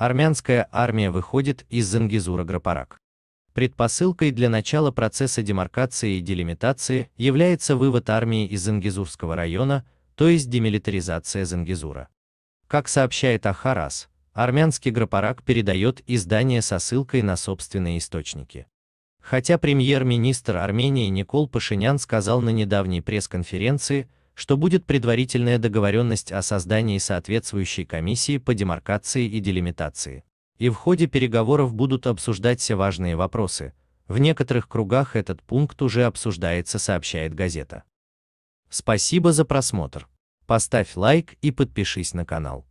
армянская армия выходит из Зангизура Грапарак. Предпосылкой для начала процесса демаркации и делимитации является вывод армии из Зангизурского района, то есть демилитаризация Зангизура. Как сообщает Ахарас, армянский Грапарак передает издание со ссылкой на собственные источники. Хотя премьер-министр Армении Никол Пашинян сказал на недавней пресс-конференции, что будет предварительная договоренность о создании соответствующей комиссии по демаркации и делимитации. И в ходе переговоров будут обсуждать все важные вопросы. В некоторых кругах этот пункт уже обсуждается, сообщает газета. Спасибо за просмотр. Поставь лайк и подпишись на канал.